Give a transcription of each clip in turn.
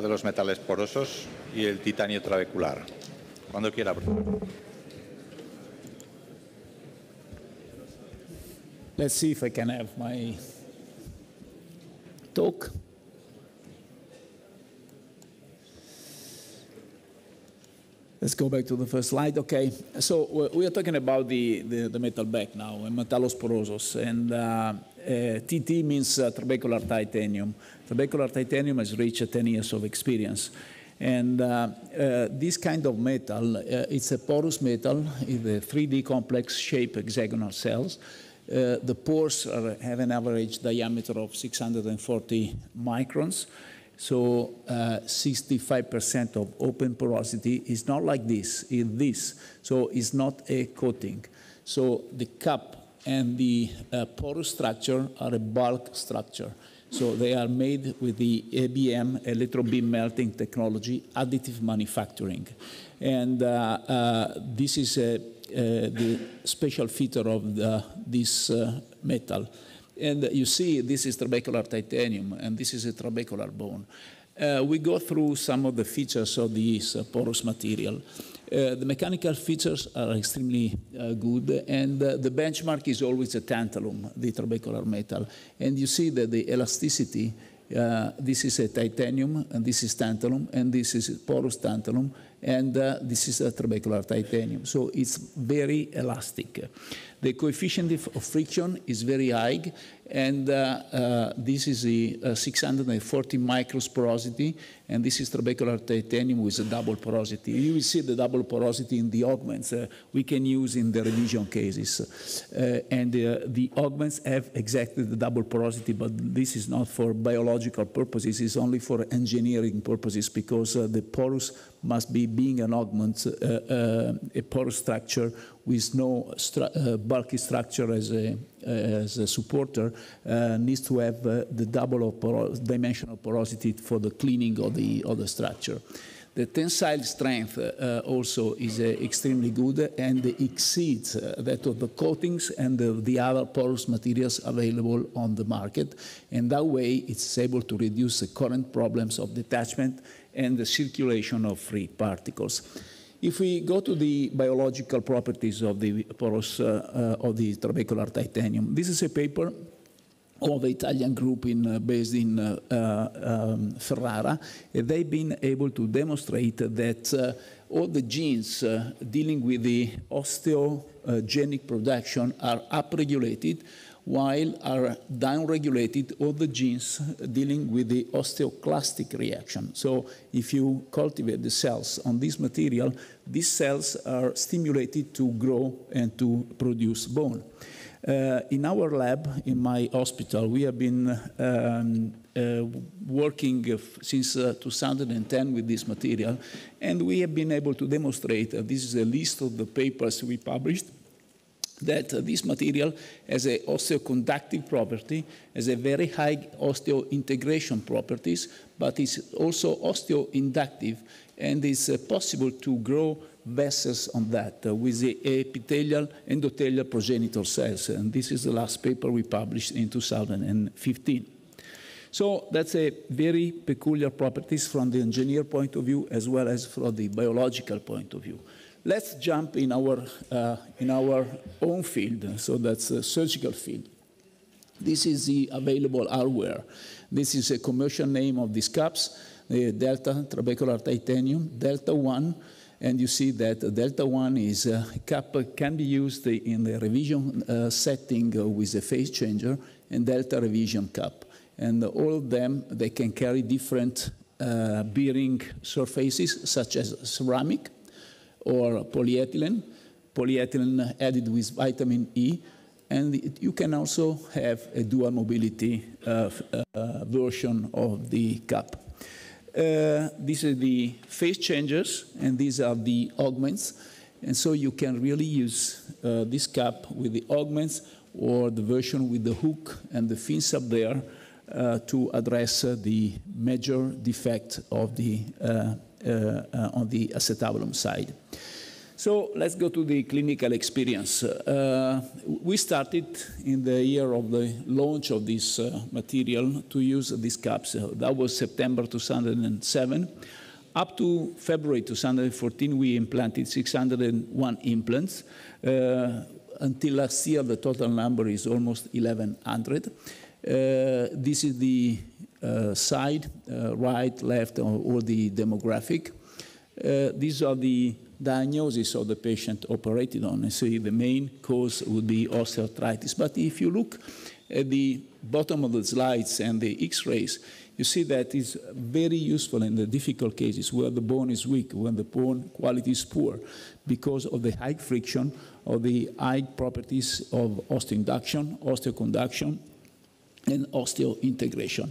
de los metales porosos y el titanio trabecular. Cuando quiera, profesor. Let's see if I can have my talk. Let's go back to the first slide. Okay, so uh, we are talking about the, the, the metal back now and metalosporosos. And uh, TT eh, means uh, trabecular titanium. Trabecular titanium has reached 10 years of experience. And uh, uh this kind of metal, uh, it's a porous metal in the 3D complex shape hexagonal cells. Uh, the pores are, have an average diameter of 640 microns. So 65% of open porosity is not like this, In this. So it's not a coating. So the cup and the uh, porous structure are a bulk structure. So they are made with the ABM, electro beam melting technology, additive manufacturing. And uh, uh, this is a, uh, the special feature of the, this uh, metal. And you see, this is trabecular titanium, and this is a trabecular bone. Uh, we go through some of the features of this uh, porous material. Uh, the mechanical features are extremely uh, good, and uh, the benchmark is always a tantalum, the trabecular metal. And you see that the elasticity, uh, this is a titanium, and this is tantalum, and this is porous tantalum, and uh, this is a trabecular titanium. So it's very elastic. The coefficient of friction is very high, and uh, uh, this is a uh, 640 micros porosity, and this is trabecular titanium with a double porosity. You will see the double porosity in the augments uh, we can use in the revision cases. Uh, and the augments have exactly the double porosity, but this is not for biological purposes, it's only for engineering purposes because the porous must be being an augment, uh, uh, a porous structure with no stru uh, bulky structure as a, as a supporter needs to have the double of poros dimensional porosity for the cleaning of the, of the structure. The tensile strength uh, also is uh, extremely good and exceeds uh, that of the coatings and the other porous materials available on the market. And that way, it's able to reduce the current problems of detachment and the circulation of free particles. If we go to the biological properties of the porous uh, uh, of the trabecular titanium, this is a paper of Italian group in, uh, based in uh, uh um, Ferrara, they've been able to demonstrate that uh, all the genes uh, dealing with the osteogenic production are upregulated while are downregulated all the genes dealing with the osteoclastic reaction. So if you cultivate the cells on this material, these cells are stimulated to grow and to produce bone. Uh, in our lab, in my hospital, we have been um, uh, working since uh, 2010 with this material, and we have been able to demonstrate, this is a list of the papers we published, that uh, this material has a osteoconductive property, has a very high osteointegration properties, but is also osteoinductive and it's uh, possible to grow vessels on that uh, with the epithelial endothelial progenitor cells. And this is the last paper we published in 2015. So that's a very peculiar properties from the engineer point of view as well as from the biological point of view. Let's jump in our, uh, in our own field, so that's a surgical field. This is the available hardware. This is a commercial name of these cups, the Delta Trabecular Titanium, Delta 1, and you see that Delta 1 is a cup can be used in the revision uh, setting with a phase changer and Delta revision cup. And all of them, they can carry different uh, bearing surfaces such as ceramic, or polyethylene, polyethylene added with vitamin E, and it, you can also have a dual mobility uh, uh, version of the cup. Uh, these are the phase changers, and these are the augments, and so you can really use uh, this cup with the augments or the version with the hook and the fins up there uh, to address uh, the major defect of the uh, uh, on the acetabulum side. So let's go to the clinical experience. Uh, we started in the year of the launch of this uh, material to use this capsule. That was September 2007. Up to February 2014, we implanted 601 implants. Uh, until last year, the total number is almost 1,100. Uh, this is the uh, side, uh, right, left, or, or the demographic. Uh, these are the diagnosis of the patient operated on. And so the main cause would be osteoarthritis. But if you look at the bottom of the slides and the x-rays, you see that it's very useful in the difficult cases where the bone is weak, when the bone quality is poor, because of the high friction or the high properties of osteoinduction, osteoconduction, and osteointegration.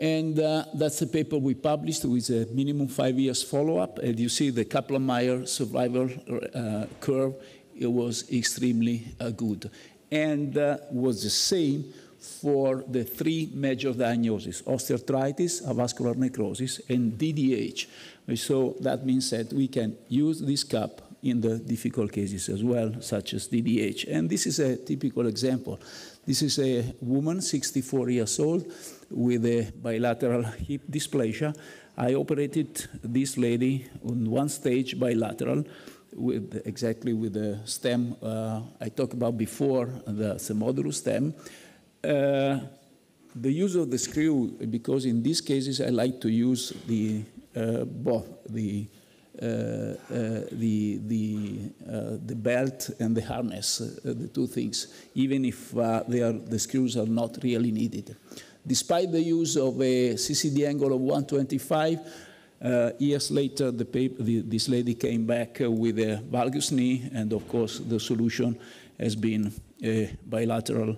And uh, that's the paper we published with a minimum five years follow-up. And you see the Kaplan-Meier survival uh, curve, it was extremely uh, good. And uh, was the same for the three major diagnoses, osteoarthritis, avascular necrosis, and DDH. So that means that we can use this cup in the difficult cases as well, such as DDH. And this is a typical example. This is a woman, 64 years old, with a bilateral hip dysplasia. I operated this lady on one stage bilateral, with exactly with the stem uh, I talked about before, the semodulus stem. Uh, the use of the screw, because in these cases I like to use the uh, both the uh, uh, the, the, uh, the belt and the harness, the two things, even if they are, the screws are not really needed. Despite the use of a CCD angle of 125, uh, years later, the the, this lady came back uh, with a valgus knee, and of course, the solution has been a bilateral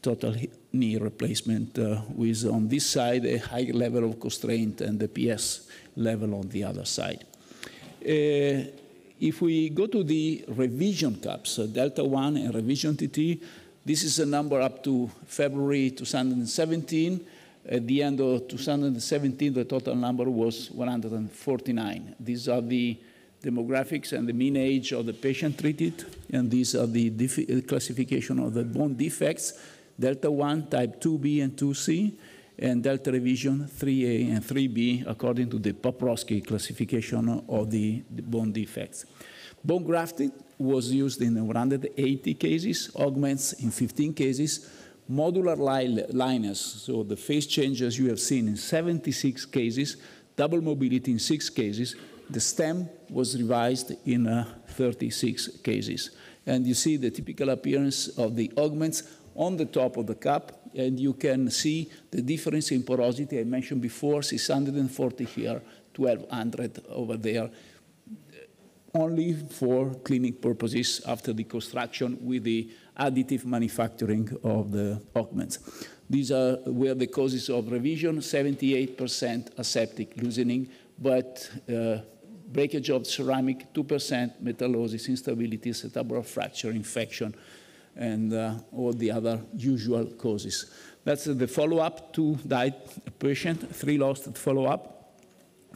total knee replacement uh, with, on this side, a high level of constraint and the PS level on the other side. Eh, if we go to the revision caps, uh, Delta 1 and revision TT, this is a number up to February 2017. At the end of 2017, the total number was 149. These are the demographics and the mean age of the patient treated, and these are the classification of the bone defects, delta 1, type 2B and 2C and delta revision 3A and 3B according to the Poprowski classification of the, the bone defects. Bone grafting was used in 180 cases, augments in 15 cases, modular li liners, so the phase changes you have seen in 76 cases, double mobility in six cases, the stem was revised in uh, 36 cases. And you see the typical appearance of the augments on the top of the cup and you can see the difference in porosity I mentioned before, 640 here, 1200 over there, only for cleaning purposes after the construction with the additive manufacturing of the augments. These are were the causes of revision, 78% aseptic loosening, but uh, breakage of ceramic, 2%, metallosis, instability, cetabral fracture, infection, and uh, all the other usual causes. That's the follow-up, two died patient, three lost at follow-up.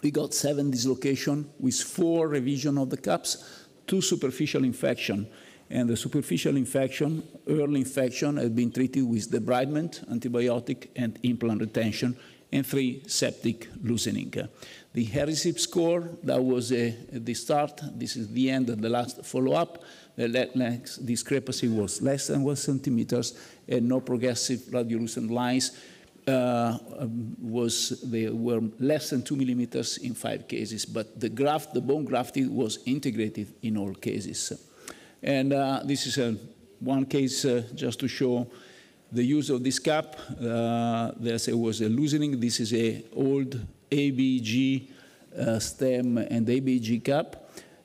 We got seven dislocation with four revision of the cups, two superficial infection. And the superficial infection, early infection, had been treated with debridement, antibiotic, and implant retention and three, septic loosening. The HERICIP score, that was uh, the start, this is the end of the last follow-up, the length discrepancy was less than one centimeters, and no progressive radiolucent lines uh, um, was they were less than two millimeters in five cases, but the graft, the bone grafted, was integrated in all cases. And uh, this is uh, one case uh, just to show the use of this cap, uh, as I was loosening, this is a old ABG uh, stem and ABG cap.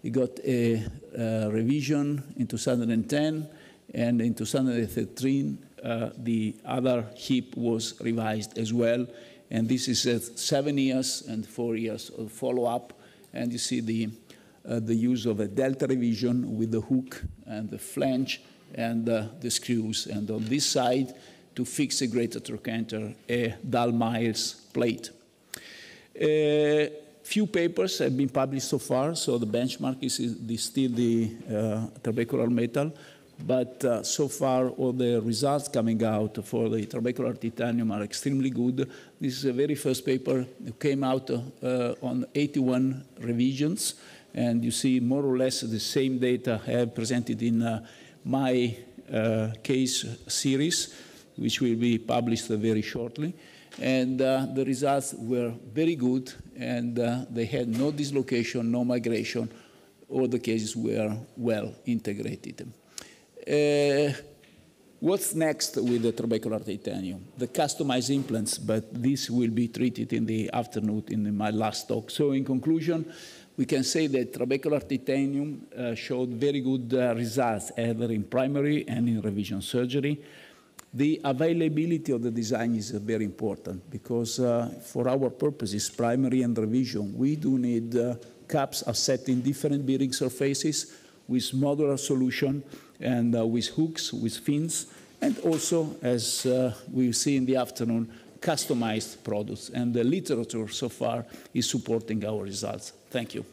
It got a uh, revision in 2010, and in 2013, uh, the other hip was revised as well. And this is uh, seven years and four years of follow-up. And you see the, uh, the use of a delta revision with the hook and the flange and uh, the screws. And on this side, to fix a greater trochanter, a Dalmiles plate. A few papers have been published so far, so the benchmark is, is still the uh, trabecular metal, but uh, so far all the results coming out for the trabecular titanium are extremely good. This is the very first paper that came out uh, on 81 revisions, and you see more or less the same data have presented in uh, my uh, case series, which will be published very shortly. And uh, the results were very good, and uh, they had no dislocation, no migration. All the cases were well integrated. What's next with the trabecular titanium? The customized implants, but this will be treated in the afternoon in my last talk. So in conclusion, we can say that trabecular titanium uh, showed very good uh, results either in primary and in revision surgery. The availability of the design is uh, very important because uh, for our purposes, primary and revision, we do need uh, caps set in different bearing surfaces with modular solution and with hooks, with fins, and also, as we'll see in the afternoon, customized products. And the literature so far is supporting our results. Thank you.